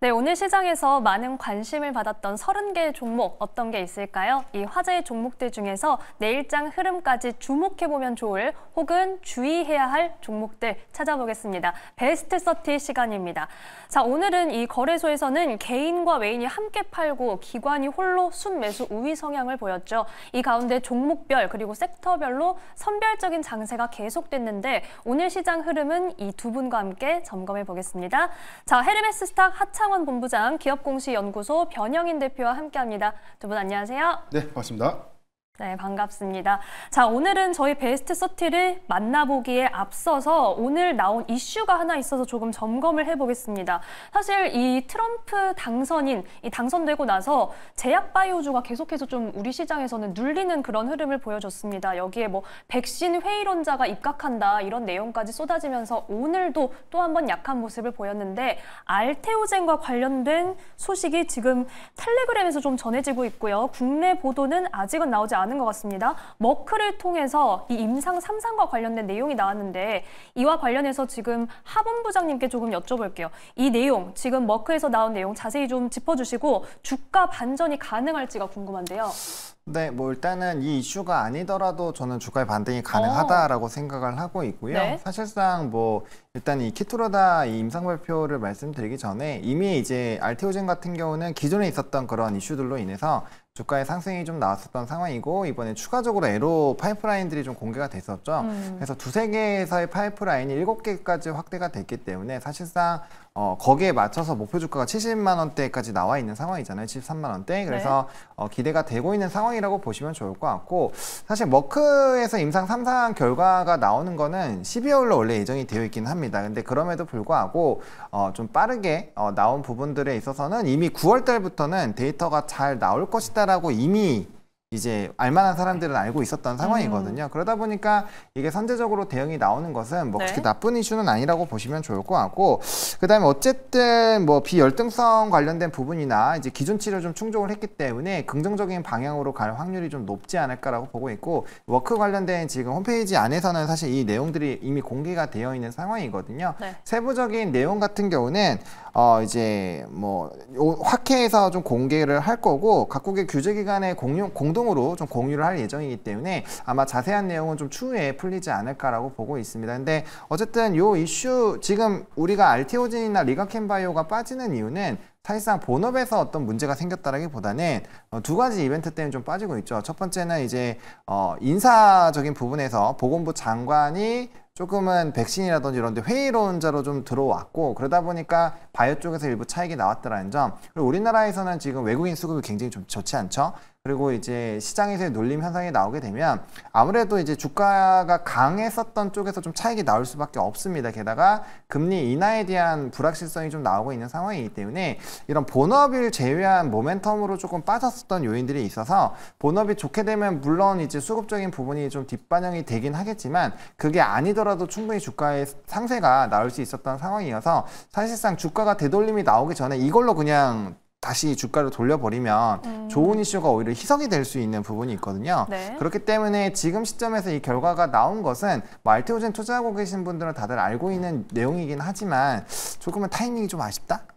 네, 오늘 시장에서 많은 관심을 받았던 30개 의 종목 어떤 게 있을까요? 이 화제의 종목들 중에서 내일장 흐름까지 주목해보면 좋을 혹은 주의해야 할 종목들 찾아보겠습니다. 베스트 서티 시간입니다. 자, 오늘은 이 거래소에서는 개인과 외인이 함께 팔고 기관이 홀로 순매수 우위 성향을 보였죠. 이 가운데 종목별 그리고 섹터별로 선별적인 장세가 계속됐는데 오늘 시장 흐름은 이 두 분과 함께 점검해 보겠습니다. 자, 헤르메스 스탁 하차 한상원 본부장, 기업공시연구소 변영인 대표와 함께합니다. 두 분 안녕하세요. 네, 반갑습니다. 네, 반갑습니다. 자, 오늘은 저희 베스트 서티를 만나보기에 앞서서 오늘 나온 이슈가 하나 있어서 조금 점검을 해보겠습니다. 사실 이 트럼프 당선인, 이 당선되고 나서 제약바이오주가 계속해서 좀 우리 시장에서는 눌리는 그런 흐름을 보여줬습니다. 여기에 뭐 백신 회의론자가 입각한다 이런 내용까지 쏟아지면서 오늘도 또 한 번 약한 모습을 보였는데 알테오젠과 관련된 소식이 지금 텔레그램에서 좀 전해지고 있고요. 국내 보도는 아직은 나오지 않 많은것 같습니다. 머크를 통해서 이 임상 3상과 관련된 내용이 나왔는데 이와 관련해서 지금 하본부장님께 조금 여쭤볼게요. 이 내용, 지금 머크에서 나온 내용 자세히 좀 짚어주시고 주가 반전이 가능할지가 궁금한데요. 네, 뭐 일단은 이 이슈가 아니더라도 저는 주가의 반등이 가능하다라고 오. 어. 생각을 하고 있고요. 네. 사실상 뭐 일단 이키토로다이 임상 발표를 말씀드리기 전에 이미 이제 알테오젠 같은 경우는 기존에 있었던 그런 이슈들로 인해서 주가의 상승이 좀 나왔었던 상황이고 이번에 추가적으로 에로 파이프라인들이 좀 공개가 됐었죠. 음. 그래서 두세 개에서의 파이프라인이 일곱 개까지 확대가 됐기 때문에 사실상 어, 거기에 맞춰서 목표 주가가 70만 원대까지 나와 있는 상황이잖아요. 73만 원대. 그래서 네. 어, 기대가 되고 있는 상황이라고 보시면 좋을 것 같고 사실 머크에서 임상 3상 결과가 나오는 거는 12월로 원래 예정이 되어 있긴 합니다. 근데 그럼에도 불구하고 어, 좀 빠르게 어, 나온 부분들에 있어서는 이미 9월 달부터는 데이터가 잘 나올 것이다라고 이미 이제 알만한 사람들은 알고 있었던 상황이거든요. 음. 그러다 보니까 이게 선제적으로 대응이 나오는 것은 뭐 네. 그렇게 나쁜 이슈는 아니라고 보시면 좋을 것 같고 그다음에 어쨌든 뭐 비열등성 관련된 부분이나 이제 기준치를 좀 충족을 했기 때문에 긍정적인 방향으로 갈 확률이 좀 높지 않을까라고 보고 있고 워크 관련된 지금 홈페이지 안에서는 사실 이 내용들이 이미 공개가 되어 있는 상황이거든요. 네. 세부적인 내용 같은 경우는 어 이제 뭐확해에서좀 공개를 할 거고 각국의 규제기관의 공용 공동으로 좀 공유를 할 예정이기 때문에 아마 자세한 내용은 좀 추후에 풀리지 않을까라고 보고 있습니다. 근데 어쨌든 요 이슈 지금 우리가 알티오진이나 리가캔바이오가 빠지는 이유는 사실상 본업에서 어떤 문제가 생겼다라기보다는 어, 두 가지 이벤트 때문에 좀 빠지고 있죠. 첫 번째는 이제 어 인사적인 부분에서 보건부 장관이 조금은 백신이라든지 이런 데 회의론자로 좀 들어왔고 그러다 보니까 바이오 쪽에서 일부 차익이 나왔더라는 점 그리고 우리나라에서는 지금 외국인 수급이 굉장히 좀 좋지 않죠 그리고 이제 시장에서의 놀림 현상이 나오게 되면 아무래도 이제 주가가 강했었던 쪽에서 좀 차익이 나올 수밖에 없습니다. 게다가 금리 인하에 대한 불확실성이 좀 나오고 있는 상황이기 때문에 이런 본업을 제외한 모멘텀으로 조금 빠졌었던 요인들이 있어서 본업이 좋게 되면 물론 이제 수급적인 부분이 좀 뒷반영이 되긴 하겠지만 그게 아니더라도 충분히 주가의 상세가 나올 수 있었던 상황이어서 사실상 주가가 되돌림이 나오기 전에 이걸로 그냥 다시 주가를 돌려버리면 음. 좋은 이슈가 오히려 희석이 될 수 있는 부분이 있거든요. 네. 그렇기 때문에 지금 시점에서 이 결과가 나온 것은 뭐 알테오젠 투자하고 계신 분들은 다들 알고 있는 내용이긴 하지만 조금은 타이밍이 좀 아쉽다라는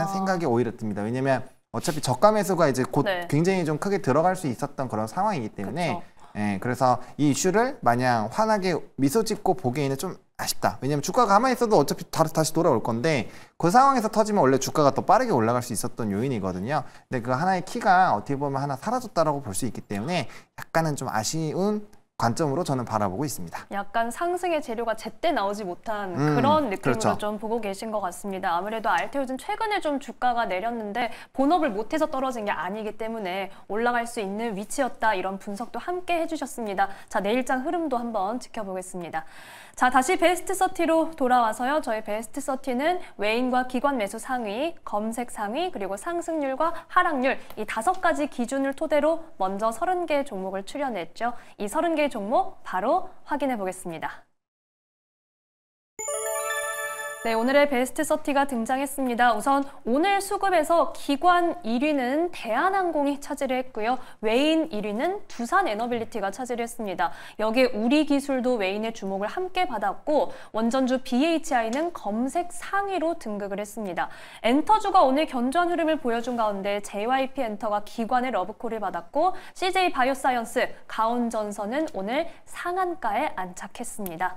아. 생각이 오히려 듭니다. 왜냐면 하 어차피 저가 매수가 이제 곧 네. 굉장히 좀 크게 들어갈 수 있었던 그런 상황이기 때문에 그쵸. 예, 그래서 이 이슈를 마냥 환하게 미소 짓고 보기에는 좀 아쉽다. 왜냐면 주가가 가만히 있어도 어차피 다시 돌아올 건데 그 상황에서 터지면 원래 주가가 더 빠르게 올라갈 수 있었던 요인이거든요. 근데 그 하나의 키가 어떻게 보면 하나 사라졌다라고 볼 수 있기 때문에 약간은 좀 아쉬운 관점으로 저는 바라보고 있습니다. 약간 상승의 재료가 제때 나오지 못한 음, 그런 느낌으로 그렇죠. 좀 보고 계신 것 같습니다. 아무래도 알테오즘 최근에 좀 주가가 내렸는데 본업을 못해서 떨어진 게 아니기 때문에 올라갈 수 있는 위치였다 이런 분석도 함께 해주셨습니다. 자 내일장 흐름도 한번 지켜보겠습니다. 자, 다시 베스트 서티로 돌아와서요. 저희 베스트 서티는 외인과 기관 매수 상위, 검색 상위, 그리고 상승률과 하락률 이 다섯 가지 기준을 토대로 먼저 서른 개 종목을 출연했죠. 이 서른 개 종목 바로 확인해 보겠습니다. 네, 오늘의 베스트 서티가 등장했습니다. 우선 오늘 수급에서 기관 1위는 대한항공이 차지를 했고요. 외인 1위는 두산에너빌리티가 차지를 했습니다. 여기에 우리 기술도 외인의 주목을 함께 받았고 원전주 BHI는 검색 상위로 등극을 했습니다. 엔터주가 오늘 견조한 흐름을 보여준 가운데 JYP 엔터가 기관의 러브콜을 받았고 CJ 바이오사이언스, 가온전선은 오늘 상한가에 안착했습니다.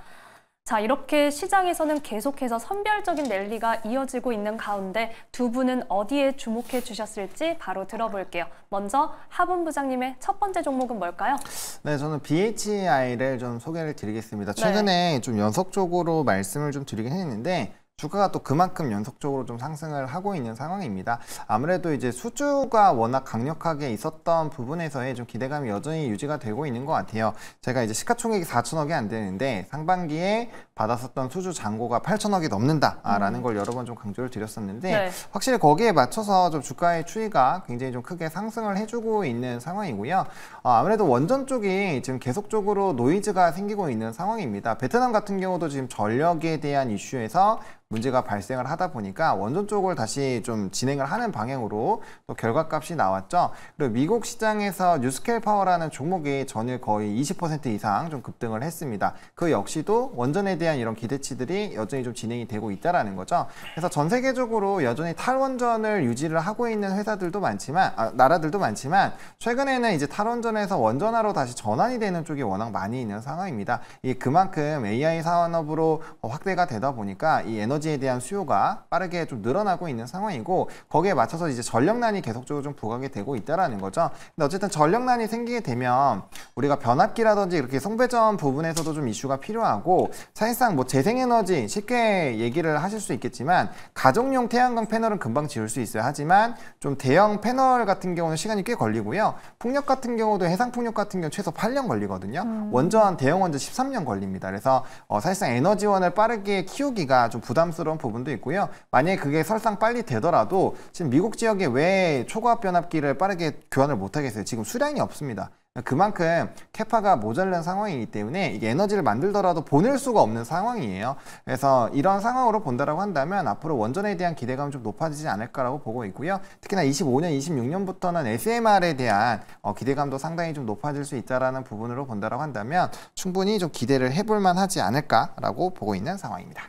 자, 이렇게 시장에서는 계속해서 선별적인 랠리가 이어지고 있는 가운데 두 분은 어디에 주목해 주셨을지 바로 들어볼게요. 먼저 하분 부장님의 첫 번째 종목은 뭘까요? 네, 저는 BHI를 좀 소개를 드리겠습니다. 네. 최근에 네. 좀 연속적으로 말씀을 좀 드리긴 했는데 주가가 또 그만큼 연속적으로 좀 상승을 하고 있는 상황입니다. 아무래도 이제 수주가 워낙 강력하게 있었던 부분에서의 좀 기대감이 여전히 유지가 되고 있는 것 같아요. 제가 이제 시가총액이 4천억이 안 되는데 상반기에 받았었던 수주 잔고가 8천억이 넘는다라는 음. 걸 여러 번 좀 강조를 드렸었는데 네. 확실히 거기에 맞춰서 좀 주가의 추이가 굉장히 좀 크게 상승을 해주고 있는 상황이고요. 어, 아무래도 원전 쪽이 지금 계속적으로 노이즈가 생기고 있는 상황입니다. 베트남 같은 경우도 지금 전력에 대한 이슈에서 문제가 발생을 하다 보니까 원전 쪽을 다시 좀 진행을 하는 방향으로 또 결과값이 나왔죠. 그리고 미국 시장에서 뉴스케일 파워라는 종목이 전일 거의 20% 이상 좀 급등을 했습니다. 그 역시도 원전에 대한 이런 기대치들이 여전히 좀 진행이 되고 있다라는 거죠. 그래서 전 세계적으로 여전히 탈원전을 유지를 하고 있는 회사들도 많지만 아, 나라들도 많지만 최근에는 이제 탈원전에서 원전화로 다시 전환이 되는 쪽이 워낙 많이 있는 상황입니다. 이 그만큼 AI 산업으로 확대가 되다 보니까 이 에너지 에너지에 대한 수요가 빠르게 좀 늘어나고 있는 상황이고 거기에 맞춰서 이제 전력난이 계속적으로 좀 부각이 되고 있다라는 거죠. 근데 어쨌든 전력난이 생기게 되면 우리가 변압기라든지 이렇게 송배전 부분에서도 좀 이슈가 필요하고 사실상 뭐 재생에너지 쉽게 얘기를 하실 수 있겠지만 가정용 태양광 패널은 금방 지울 수 있어요. 하지만 좀 대형 패널 같은 경우는 시간이 꽤 걸리고요. 풍력 같은 경우도 해상 풍력 같은 경우 최소 8년 걸리거든요. 음. 원전 대형 원전 13년 걸립니다. 그래서 어, 사실상 에너지원을 빠르게 키우기가 좀 부담 부담스러운 부분도 있고요. 만약에 그게 설상 빨리 되더라도 지금 미국 지역에 왜초과 변압기를 빠르게 교환을 못 하겠어요? 지금 수량이 없습니다. 그만큼 캐파가 모자란 상황이기 때문에 이게 에너지를 만들더라도 보낼 수가 없는 상황이에요. 그래서 이런 상황으로 본다라고 한다면 앞으로 원전에 대한 기대감이 좀 높아지지 않을까라고 보고 있고요. 특히나 25년, 26년부터는 SMR에 대한 어, 기대감도 상당히 좀 높아질 수 있다라는 부분으로 본다라고 한다면 충분히 좀 기대를 해볼 만하지 않을까라고 보고 있는 상황입니다.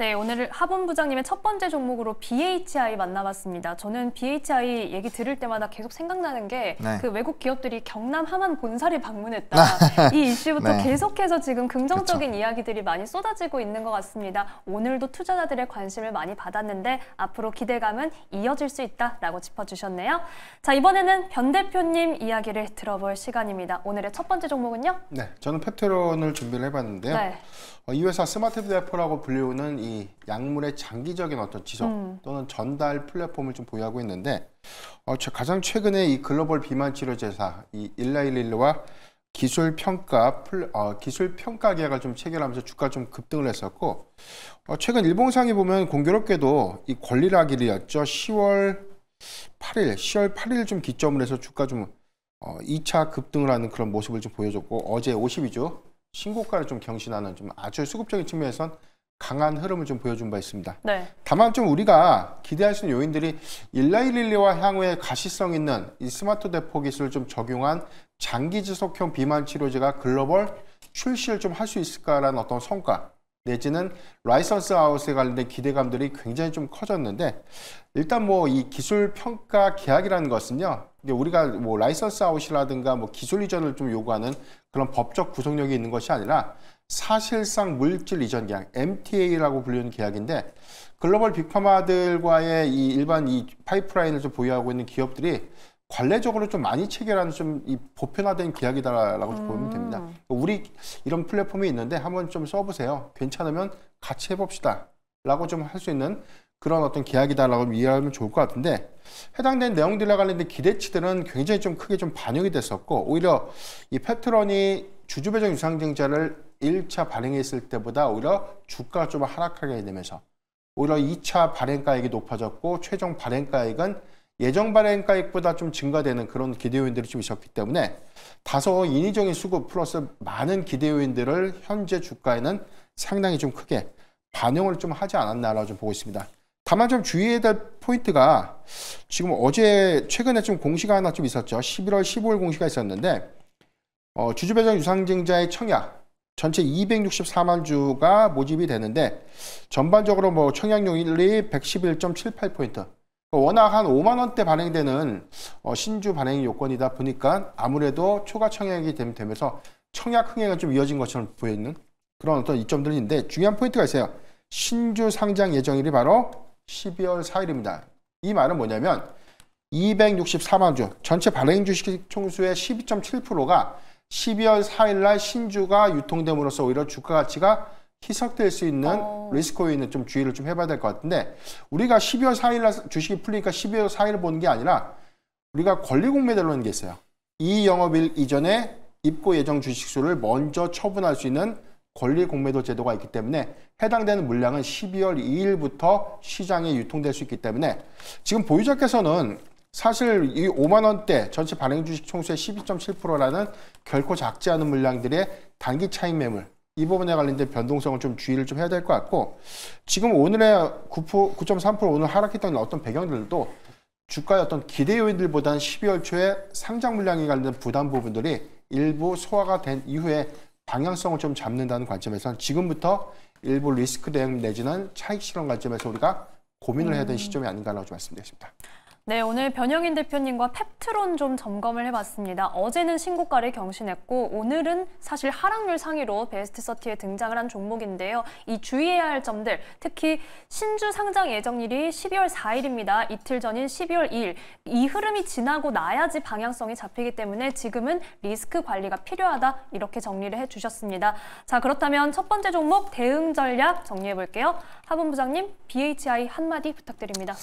네, 오늘 하본 부장님의 첫 번째 종목으로 BHI 만나봤습니다. 저는 BHI 얘기 들을 때마다 계속 생각나는 게그 네. 그 외국 기업들이 경남 하만 본사를 방문했다. 네. 이 이슈부터 네. 계속해서 지금 긍정적인 그쵸. 그렇죠. 이야기들이 많이 쏟아지고 있는 것 같습니다. 오늘도 투자자들의 관심을 많이 받았는데 앞으로 기대감은 이어질 수 있다라고 짚어주셨네요. 자, 이번에는 변 대표님 이야기를 들어볼 시간입니다. 오늘의 첫 번째 종목은요? 네, 저는 펩트론을 준비를 해봤는데요. 네. 어, 이 회사 스마트 대포라고 불리우는 이이 약물의 장기적인 어떤 지속 음. 또는 전달 플랫폼을 좀 보유하고 있는데 어, 가장 최근에 이 글로벌 비만 치료 제사 이 일라일릴로와 기술 평가 플, 어, 기술 평가 계약을 좀 체결하면서 주가 좀 급등을 했었고 어, 최근 일봉상에 보면 공교롭게도 이 권리락일이었죠. 10월 8일, 10월 8일 좀 기점을 해서 주가 좀 어, 2차 급등을 하는 그런 모습을 좀 보여줬고 어제 52주 신고가를 좀 경신하는 좀 아주 수급적인 측면에서는 강한 흐름을 좀 보여준 바 있습니다. 네. 다만 좀 우리가 기대할 수 있는 요인들이 일라이릴리와 향후에 가시성 있는 이 스마트 대포 기술을 좀 적용한 장기 지속형 비만 치료제가 글로벌 출시를 좀 할 수 있을까라는 어떤 성과 내지는 라이선스 아웃에 관련된 기대감들이 굉장히 좀 커졌는데 일단 뭐 이 기술 평가 계약이라는 것은요. 근데 우리가 뭐 라이선스 아웃이라든가 뭐 기술 이전을 좀 요구하는 그런 법적 구속력이 있는 것이 아니라 사실상 물질 이전 계약, MTA라고 불리는 계약인데 글로벌 빅파마들과의 이 일반 이 파이프라인을 좀 보유하고 있는 기업들이 관례적으로 좀 많이 체결하는 좀이 보편화된 계약이다라고 음. 보면 됩니다. 음. 우리 이런 플랫폼이 있는데 한번 좀 써보세요. 괜찮으면 같이 해봅시다. 라고 좀 할 수 있는 그런 어떤 계약이다라고 이해하면 좋을 것 같은데 해당된 내용들과 관련된 기대치들은 굉장히 좀 크게 좀 반영이 됐었고 오히려 이 패트런이 주주배정 유상증자를 1차 발행했을 때보다 오히려 주가가 좀 하락하게 되면서 오히려 2차 발행가액이 높아졌고 최종 발행가액은 예정 발행가액보다 좀 증가되는 그런 기대 요인들이 좀 있었기 때문에 다소 인위적인 수급 플러스 많은 기대 요인들을 현재 주가에는 상당히 좀 크게 반영을 좀 하지 않았나라고 좀 보고 있습니다. 다만 좀 주의해야 될 포인트가 지금 어제 최근에 좀 공시가 하나 좀 있었죠. 11월 15일 공시가 있었는데 어, 주주배정 유상증자의 청약 전체 264만 주가 모집이 되는데 전반적으로 뭐 청약률이 111.78포인트 어, 워낙 한 5만 원대 발행되는 어, 신주 발행 요건이다 보니까 아무래도 초과 청약이 되면서 청약 흥행이좀 이어진 것처럼 보이는 그런 어떤 이점들인데 중요한 포인트가 있어요. 신주 상장 예정일이 바로 12월 4일입니다. 이 말은 뭐냐면 264만 주 전체 발행 주식 총수의 12.7%가 12월 4일날 신주가 유통됨으로써 오히려 주가 가치가 희석될 수 있는 어... 리스크에 있는 좀 주의를 좀 해봐야 될 것 같은데 우리가 12월 4일날 주식이 풀리니까 12월 4일을 보는 게 아니라 우리가 권리공매대로는 게 있어요. 이 영업일 이전에 입고 예정 주식수를 먼저 처분할 수 있는 권리공매도 제도가 있기 때문에 해당되는 물량은 12월 2일부터 시장에 유통될 수 있기 때문에 지금 보유자께서는 사실 이 5만 원대 전체 발행 주식 총수의 12.7%라는 결코 작지 않은 물량들의 단기 차익 매물 이 부분에 관련된 변동성을 좀 주의를 좀 해야 될 것 같고 지금 오늘의 9.3% 오늘 하락했던 어떤 배경들도 주가의 어떤 기대 요인들보다는 12월 초에 상장 물량에 관련된 부담 부분들이 일부 소화가 된 이후에 방향성을 좀 잡는다는 관점에서는 지금부터 일부 리스크 대응 내지는 차익 실현 관점에서 우리가 고민을 해야 되는 음. 시점이 아닌가라고 좀말씀드렸습니다 네, 오늘 변영인 대표님과 펩트론 좀 점검을 해봤습니다. 어제는 신고가를 경신했고 오늘은 사실 하락률 상위로 베스트 서티에 등장을 한 종목인데요. 이 주의해야 할 점들, 특히 신주 상장 예정일이 12월 4일입니다. 이틀 전인 12월 2일. 이 흐름이 지나고 나야지 방향성이 잡히기 때문에 지금은 리스크 관리가 필요하다 이렇게 정리를 해주셨습니다. 자, 그렇다면 첫 번째 종목 대응 전략 정리해볼게요. 하본 부장님, BHI 한마디 부탁드립니다.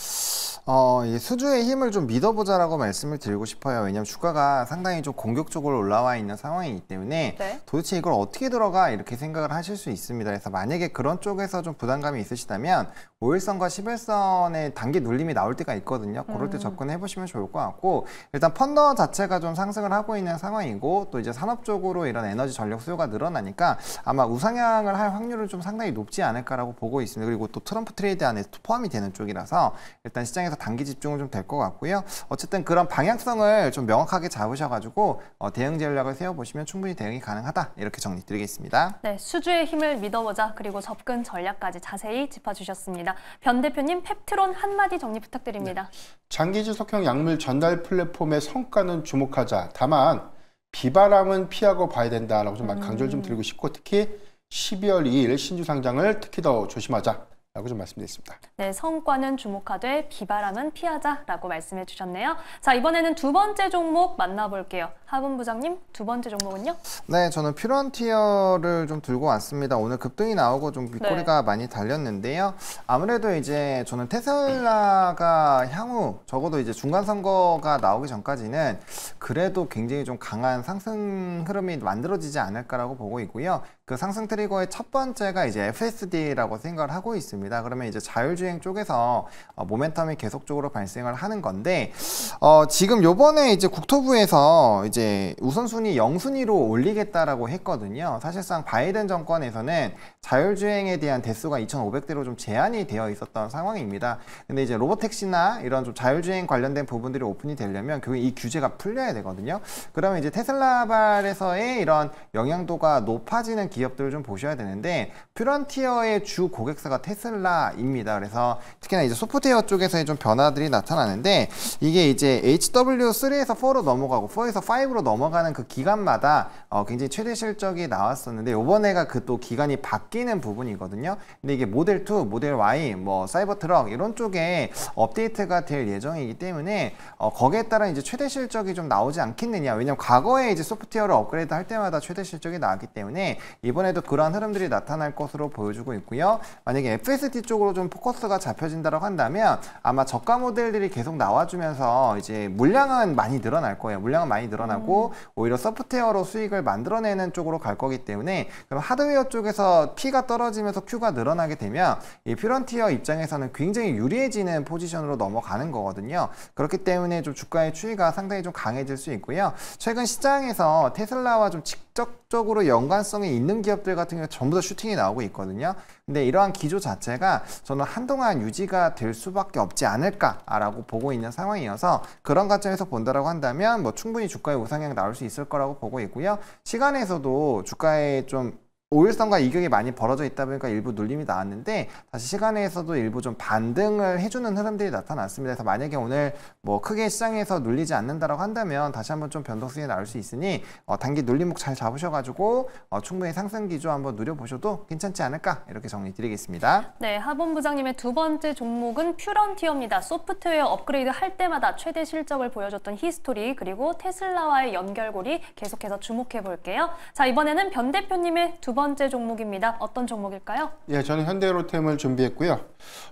어, 이 수주의 시장의 힘을 좀 믿어보자라고 말씀을 드리고 싶어요. 왜냐하면 주가가 상당히 좀 공격적으로 올라와 있는 상황이기 때문에 네. 도대체 이걸 어떻게 들어가 이렇게 생각을 하실 수 있습니다. 그래서 만약에 그런 쪽에서 좀 부담감이 있으시다면 5일선과 11선의 단기 눌림이 나올 때가 있거든요. 그럴 때 음. 접근해 보시면 좋을 것 같고 일단 펀더 자체가 좀 상승을 하고 있는 상황이고 또 이제 산업 적으로 이런 에너지 전력 수요가 늘어나니까 아마 우상향을 할 확률은 좀 상당히 높지 않을까라고 보고 있습니다. 그리고 또 트럼프 트레이드 안에 포함이 되는 쪽이라서 일단 시장에서 단기 집중을 좀 될것 같고요. 어쨌든 그런 방향성을 좀 명확하게 잡으셔가지고 어, 대응 전략을 세워보시면 충분히 대응이 가능하다 이렇게 정리드리겠습니다. 네, 수주의 힘을 믿어보자 그리고 접근 전략까지 자세히 짚어주셨습니다. 변 대표님 펩트론 한마디 정리 부탁드립니다. 네. 장기 지속형 약물 전달 플랫폼의 성과는 주목하자. 다만 비바람은 피하고 봐야 된다라고 좀 음. 강조를 좀 음. 드리고 싶고 특히 12월 2일 신주 상장을 특히 더 조심하자. 라고 좀 말씀드렸습니다. 네, 성과는 주목하되 비바람은 피하자라고 말씀해 주셨네요. 자, 이번에는 두 번째 종목 만나볼게요. 하분 부장님, 두 번째 종목은요? 네, 저는 퓨런티어를 좀 들고 왔습니다. 오늘 급등이 나오고 좀 윗꼬리가 네. 많이 달렸는데요. 아무래도 이제 저는 테슬라가 향후 적어도 이제 중간 선거가 나오기 전까지는 그래도 굉장히 좀 강한 상승 흐름이 만들어지지 않을까라고 보고 있고요. 그 상승 트리거의 첫 번째가 이제 FSD라고 생각을 하고 있습니다. 그러면 이제 자율주행 쪽에서 어, 모멘텀이 계속적으로 발생을 하는 건데 어, 지금 요번에 이제 국토부에서 이제 우선순위 0순위로 올리겠다라고 했거든요. 사실상 바이든 정권에서는 자율주행에 대한 대수가 2,500대로 좀 제한이 되어 있었던 상황입니다. 근데 이제 로보택시나 이런 좀 자율주행 관련된 부분들이 오픈이 되려면 결국 이 규제가 풀려야 되거든요. 그러면 이제 테슬라발에서의 이런 영향도가 높아지는 기업들을 좀 보셔야 되는데 프런티어의 주 고객사가 테슬라입니다. 그래서 특히나 이제 소프트웨어 쪽에서의 좀 변화들이 나타나는데 이게 이제 HW3에서 4로 넘어가고 4에서 5로 넘어가는 그 기간마다 어 굉장히 최대 실적이 나왔었는데 요번 해가 그 또 기간이 바뀌는 부분이거든요. 근데 이게 모델 2, 모델 Y, 뭐 사이버 트럭 이런 쪽에 업데이트가 될 예정이기 때문에 어 거기에 따라 이제 최대 실적이 좀 나오지 않겠느냐. 왜냐면 과거에 이제 소프트웨어를 업그레이드 할 때마다 최대 실적이 나왔기 때문에 이번에도 그러한 흐름들이 나타날 것으로 보여주고 있고요. 만약에 FST 쪽으로 좀 포커스가 잡혀진다고 한다면 아마 저가 모델들이 계속 나와주면서 이제 물량은 많이 늘어날 거예요. 물량은 많이 늘어나고 음. 오히려 소프트웨어로 수익을 만들어내는 쪽으로 갈 거기 때문에 그럼 하드웨어 쪽에서 P가 떨어지면서 Q가 늘어나게 되면 이 퓨런티어 입장에서는 굉장히 유리해지는 포지션으로 넘어가는 거거든요. 그렇기 때문에 좀 주가의 추이가 상당히 좀 강해질 수 있고요. 최근 시장에서 테슬라와 좀 직, 직접적으로 연관성이 있는 기업들 같은 경우 전부 다 슈팅이 나오고 있거든요. 근데 이러한 기조 자체가 저는 한동안 유지가 될 수밖에 없지 않을까라고 보고 있는 상황이어서 그런 관점에서 본다라고 한다면 뭐 충분히 주가의 우상향 나올 수 있을 거라고 보고 있고요. 시간에서도 주가에좀 오일선과 이격이 많이 벌어져 있다 보니까 일부 눌림이 나왔는데 다시 시간에서도 일부 좀 반등을 해주는 흐름들이 나타났습니다. 그래서 만약에 오늘 뭐 크게 시장에서 눌리지 않는다라고 한다면 다시 한번 좀 변동성이 나올 수 있으니 어, 단기 눌림목 잘 잡으셔가지고 어, 충분히 상승 기조 한번 누려보셔도 괜찮지 않을까 이렇게 정리드리겠습니다. 네, 하본 부장님의 두 번째 종목은 퓨런티어입니다. 소프트웨어 업그레이드 할 때마다 최대 실적을 보여줬던 히스토리 그리고 테슬라와의 연결고리 계속해서 주목해 볼게요. 자 이번에는 변 대표님의 두 번째 종목입니다. 어떤 종목일까요? 예, 저는 현대로템을 준비했고요.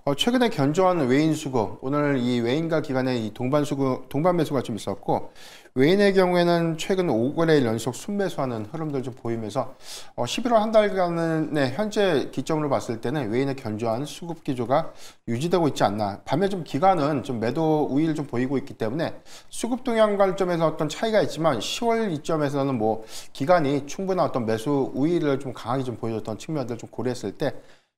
어, 최근에 견조한 외인 수급, 오늘 이 외인가 기간에 이 동반 수급, 동반 매수가 좀 있었고 외인의 경우에는 최근 5거래 연속 순매수하는 흐름들 좀 보이면서 11월 어, 한 달간의 현재 기점으로 봤을 때는 외인의 견조한 수급 기조가 유지되고 있지 않나. 반면 좀 기간은 좀 매도 우위를 좀 보이고 있기 때문에 수급 동향 관점에서 어떤 차이가 있지만 10월 이점에서는 뭐 기간이 충분한 어떤 매수 우위를 좀 강하게 좀 보여줬던 측면들 좀 고려했을 때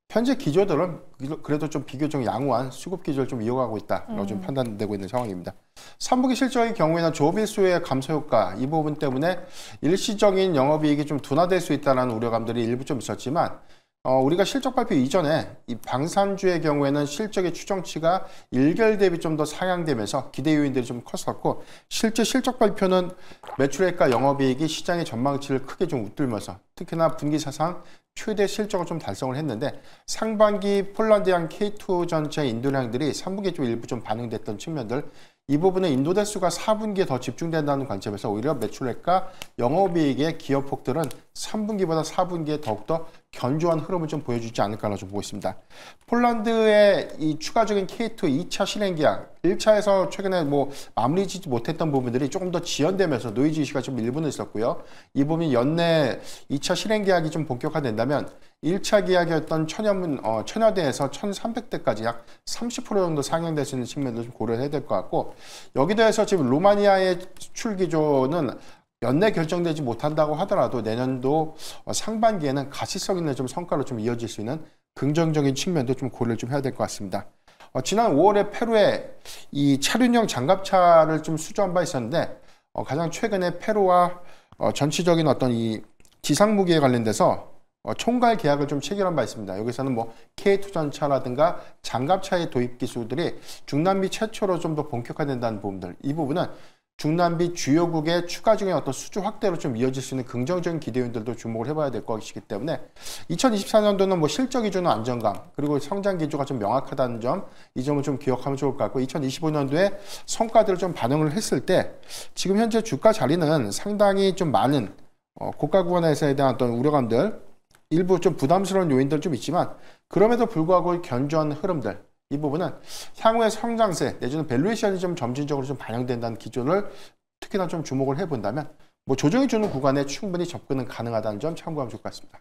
현재 기조들은 그래도 좀 비교적 양호한 수급 기조를 좀 이어가고 있다라고 음. 좀 판단되고 있는 상황입니다. 3분기 실적의 경우에는 조비수의 감소 효과 이 부분 때문에 일시적인 영업이익이 좀 둔화될 수 있다는 우려감들이 일부 좀 있었지만 어, 우리가 실적 발표 이전에 이 방산주의 경우에는 실적의 추정치가 일결 대비 좀 더 상향되면서 기대 요인들이 좀 컸었고 실제 실적 발표는 매출액과 영업이익이 시장의 전망치를 크게 좀 웃들면서 특히나 분기 사상 최대 실적을 좀 달성을 했는데 상반기 폴란드양 K2 전체 인도량들이 3분기 좀 일부 좀 반영됐던 측면들 이 부분은 인도대수가 4분기에 더 집중된다는 관점에서 오히려 매출액과 영업이익의 기여폭들은 3분기보다 4분기에 더욱더 견조한 흐름을 좀 보여주지 않을까라고 좀 보고 있습니다. 폴란드의 이 추가적인 K2 2차 실행계약 1차에서 최근에 뭐 마무리짓지 못했던 부분들이 조금 더 지연되면서 노이즈 이슈가 좀 일부는 있었고요. 이 부분이 연내 2차 실행계약이 좀 본격화된다면 1차 계약이었던 천여문, 어, 천여대에서 1300대까지 약 30% 정도 상향될 수 있는 측면도 좀 고려해야 될 것 같고 여기 대해서 지금 루마니아의 수출 기조는 연내 결정되지 못한다고 하더라도 내년도 어, 상반기에는 가시성 있는 좀 성과로 좀 이어질 수 있는 긍정적인 측면도 좀 고려를 좀 해야 될 것 같습니다. 어, 지난 5월에 페루에 이 차륜형 장갑차를 좀 수주한 바 있었는데 어, 가장 최근에 페루와 어, 전체적인 어떤 이 지상무기에 관련돼서 어, 총괄 계약을 좀 체결한 바 있습니다. 여기서는 뭐 K투전차라든가 장갑차의 도입 기술들이 중남미 최초로 좀 더 본격화된다는 부분들 이 부분은 중남미 주요국의 추가적인 어떤 수주 확대로 좀 이어질 수 있는 긍정적인 기대요인들도 주목을 해봐야 될 것이기 때문에 2024년도는 뭐 실적 기준는 안정감 그리고 성장 기조가 좀 명확하다는 점 이 점을 좀 기억하면 좋을 것 같고 2025년도에 성과들을 좀 반영을 했을 때 지금 현재 주가 자리는 상당히 좀 많은 어, 고가 구간에서에 대한 어떤 우려감들 일부 좀 부담스러운 요인들 좀 있지만 그럼에도 불구하고 견조한 흐름들 이 부분은 향후의 성장세 내지는 밸류에이션이 좀 점진적으로 좀 반영된다는 기준을 특히나 좀 주목을 해본다면 뭐 조정이 주는 구간에 충분히 접근은 가능하다는 점 참고하면 좋을 것 같습니다.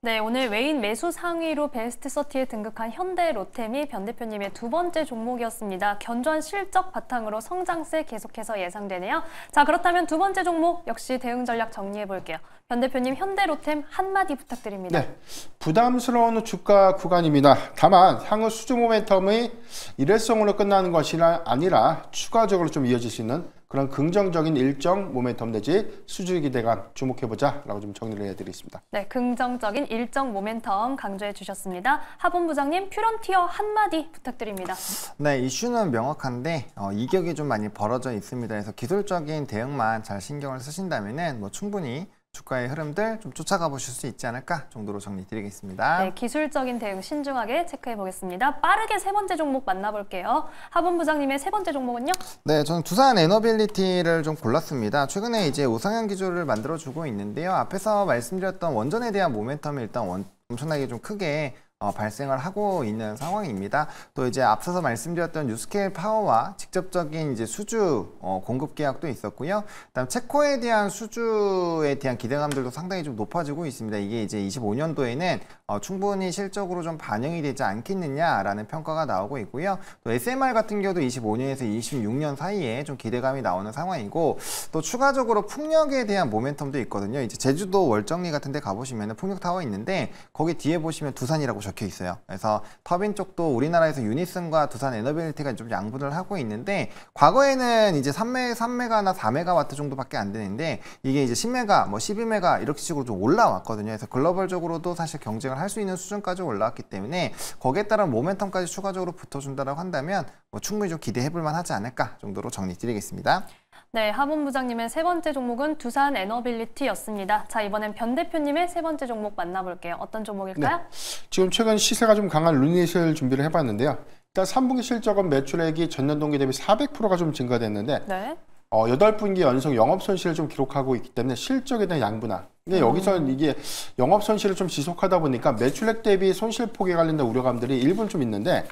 네, 오늘 외인 매수 상위로 베스트 서티에 등극한 현대 로템이 변 대표님의 두 번째 종목이었습니다. 견조한 실적 바탕으로 성장세 계속해서 예상되네요. 자, 그렇다면 두 번째 종목 역시 대응 전략 정리해 볼게요. 변 대표님, 현대 로템 한마디 부탁드립니다. 네, 부담스러운 주가 구간입니다. 다만 향후 수주 모멘텀의 일회성으로 끝나는 것이 아니라 추가적으로 좀 이어질 수 있는 그런 긍정적인 일정 모멘텀 내지 수주 의 기대감 주목해보자 라고 좀 정리를 해드리겠습니다. 네, 긍정적인 일정 모멘텀 강조해 주셨습니다. 하본 부장님, 퓨런티어 한마디 부탁드립니다. 네, 이슈는 명확한데 어, 이격이 좀 많이 벌어져 있습니다. 그래서 기술적인 대응만 잘 신경을 쓰신다면 뭐 충분히 주가의 흐름들 좀 쫓아가 보실 수 있지 않을까 정도로 정리드리겠습니다. 네, 기술적인 대응 신중하게 체크해 보겠습니다. 빠르게 세 번째 종목 만나볼게요. 하본 부장님의 세 번째 종목은요? 네, 저는 두산 에너빌리티를 좀 골랐습니다. 최근에 이제 우상향 기조를 만들어주고 있는데요. 앞에서 말씀드렸던 원전에 대한 모멘텀이 일단 원, 엄청나게 좀 크게 어, 발생을 하고 있는 상황입니다. 또 이제 앞서서 말씀드렸던 뉴스케일 파워와 직접적인 이제 수주 어, 공급 계약도 있었고요. 그다음 체코에 대한 수주에 대한 기대감들도 상당히 좀 높아지고 있습니다. 이게 이제 25년도에는 어, 충분히 실적으로 좀 반영이 되지 않겠느냐라는 평가가 나오고 있고요. 또 SMR 같은 경우도 25년에서 26년 사이에 좀 기대감이 나오는 상황이고 또 추가적으로 풍력에 대한 모멘텀도 있거든요. 이제 제주도 월정리 같은 데 가보시면 풍력 타워 있는데 거기 뒤에 보시면 두산이라고 적혀 있어요. 그래서 터빈 쪽도 우리나라에서 유니슨과 두산 에너빌리티가 좀 양분을 하고 있는데 과거에는 이제 3매 3메가나 4메가와트 정도밖에 안 되는데 이게 이제 10메가 뭐 12메가 이렇게 식으로 좀 올라왔거든요. 그래서 글로벌적으로도 사실 경쟁을 할 수 있는 수준까지 올라왔기 때문에 거기에 따른 모멘텀까지 추가적으로 붙어준다라고 한다면 뭐 충분히 좀 기대해볼 만하지 않을까 정도로 정리 드리겠습니다. 네, 하본부장님의 세 번째 종목은 두산 에너빌리티였습니다. 자, 이번엔 변 대표님의 세 번째 종목 만나볼게요. 어떤 종목일까요? 네, 지금 최근 시세가 좀 강한 루닛을 준비를 해봤는데요. 일단 3분기 실적은 매출액이 전년 동기 대비 400%가 좀 증가됐는데 네. 어, 8분기 연속 영업 손실을 좀 기록하고 있기 때문에 실적에 대한 양분화. 근데 음. 여기서 는 이게 영업 손실을 좀 지속하다 보니까 매출액 대비 손실 폭에 관련된 우려감들이 일부는 좀 있는데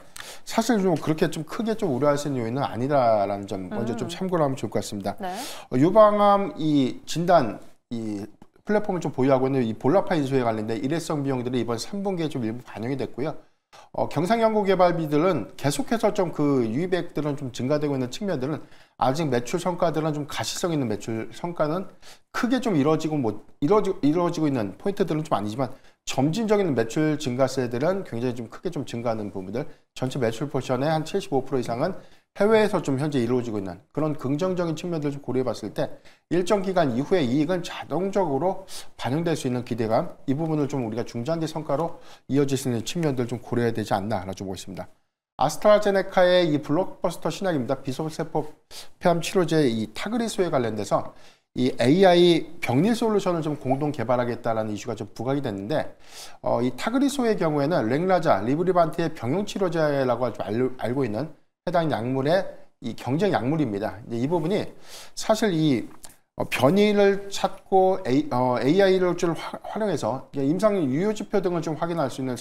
사실 좀 그렇게 좀 크게 좀 우려할 수 있는 요인은 아니다라는 점 먼저 음. 좀 참고를 하면 좋을 것 같습니다. 네. 어, 유방암 이 진단 이 플랫폼을 좀 보유하고 있는 이 볼라파 인수에 관련된 일회성 비용들이 이번 3분기에 좀 일부 반영이 됐고요. 어, 경상연구개발비들은 계속해서 좀 그 유입액들은 좀 증가되고 있는 측면들은 아직 매출 성과들은 좀 가시성 있는 매출 성과는 크게 좀 이루어지고 뭐 이루어지, 고 이루어지고 있는 포인트들은 좀 아니지만 점진적인 매출 증가세들은 굉장히 좀 크게 좀 증가하는 부분들 전체 매출 포션의 한 75% 이상은 해외에서 좀 현재 이루어지고 있는 그런 긍정적인 측면들을 좀 고려해 봤을 때 일정 기간 이후에 이익은 자동적으로 반영될 수 있는 기대감 이 부분을 좀 우리가 중장기 성과로 이어질 수 있는 측면들 을좀 고려해야 되지 않나라고 보고 있습니다. 아스트라제네카의 이 블록버스터 신약입니다. 비소세포폐암 치료제 이 타그리소에 관련돼서 이 AI 병리 솔루션을 좀 공동 개발하겠다라는 이슈가 좀 부각이 됐는데 어, 이 타그리소의 경우에는 랭라자, 리브리반트의 병용 치료제라고 알, 고 있는 해당 약물의 이 경쟁 약물입니다. 이 부분이 사실 이 어, 변이를 찾고 AI를 어, 좀 활용해서 임상 유효 지표 등을 좀 확인할 수 있는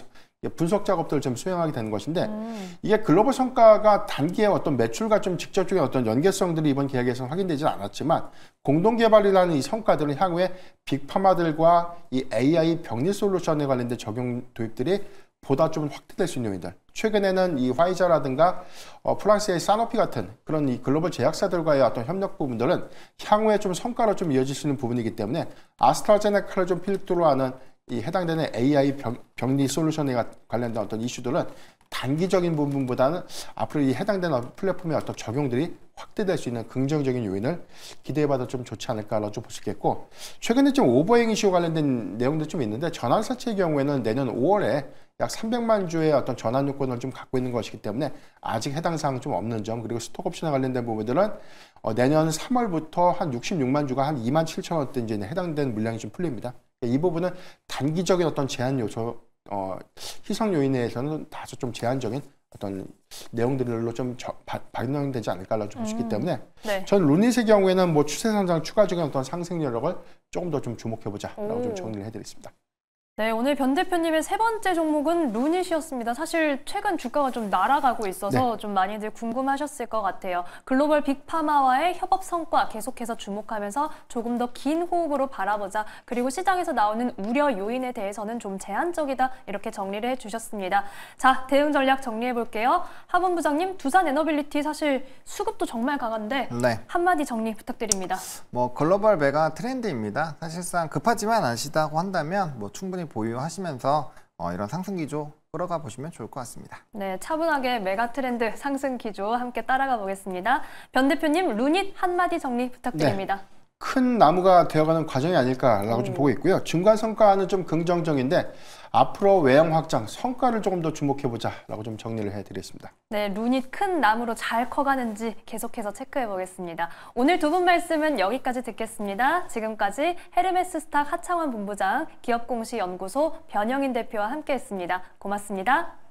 예, 분석 작업들을 좀 수행하게 되는 것인데 음. 이게 글로벌 성과가 단기의 어떤 매출과 좀 직접적인 어떤 연계성들이 이번 계약에서는 확인되지는 않았지만 공동 개발이라는 이 성과들은 향후에 빅파마들과 이 AI 병리 솔루션에 관련된 적용 도입들이 보다 좀 확대될 수 있는 요인들. 최근에는 이 화이자라든가 어, 프랑스의 사노피 같은 그런 이 글로벌 제약사들과의 어떤 협력 부분들은 향후에 좀 성과로 좀 이어질 수 있는 부분이기 때문에 아스트라제네카를 좀 필두로 하는 이 해당되는 AI 병, 리 솔루션에 관련된 어떤 이슈들은 단기적인 부분보다는 앞으로 이 해당되는 플랫폼의 어떤 적용들이 확대될 수 있는 긍정적인 요인을 기대해봐도 좀 좋지 않을까라고 좀 볼 수 있겠고 최근에 좀 오버행 이슈와 관련된 내용도 좀 있는데 전환사채의 경우에는 내년 5월에 약 300만 주의 어떤 전환 요건을 좀 갖고 있는 것이기 때문에 아직 해당 사항 좀 없는 점 그리고 스톡옵션에 관련된 부분들은 어, 내년 3월부터 한 66만 주가 한 2만 7천 원대 이제 해당된 물량이 좀 풀립니다. 그러니까 이 부분은 단기적인 어떤 제한 요소, 어, 희석 요인에서는 다소 좀 제한적인 어떤 내용들로 좀 저, 바, 반영되지 않을까라고 좀 음. 보시기 때문에 네. 저는 루닛의 경우에는 뭐 추세 상장 추가적인 어떤 상승 여력을 조금 더 좀 주목해보자라고 오. 좀 정리를 해드리겠습니다. 네, 오늘 변 대표님의 세 번째 종목은 루닛이었습니다. 사실 최근 주가가 좀 날아가고 있어서 네. 좀 많이들 궁금하셨을 것 같아요. 글로벌 빅파마와의 협업 성과 계속해서 주목하면서 조금 더 긴 호흡으로 바라보자. 그리고 시장에서 나오는 우려 요인에 대해서는 좀 제한적이다. 이렇게 정리를 해주셨습니다. 자, 대응 전략 정리해볼게요. 하본 부장님, 두산 에너빌리티 사실 수급도 정말 강한데 네. 한마디 정리 부탁드립니다. 뭐 글로벌 배가 트렌드입니다. 사실상 급하지만 안시다고 한다면 뭐 충분히 꾸준히 보유하시면서 어, 이런 상승 기조 끌어가 보시면 좋을 것 같습니다. 네, 차분하게 메가 트렌드 상승 기조 함께 따라가 보겠습니다. 변 대표님, 루닛 한마디 정리 부탁드립니다. 네. 큰 나무가 되어가는 과정이 아닐까라고 음. 좀 네. 보고 있고요. 중간 성과는 좀 긍정적인데 앞으로 외형 확장 성과를 조금 더 주목해보자라고 좀 정리를 해드리겠습니다. 네, 룬이 큰 나무로 잘 커가는지 계속해서 체크해보겠습니다. 오늘 두 분 말씀은 여기까지 듣겠습니다. 지금까지 헤르메스 스탁 하창원 본부장, 기업공시연구소 변영인 대표와 함께했습니다. 고맙습니다.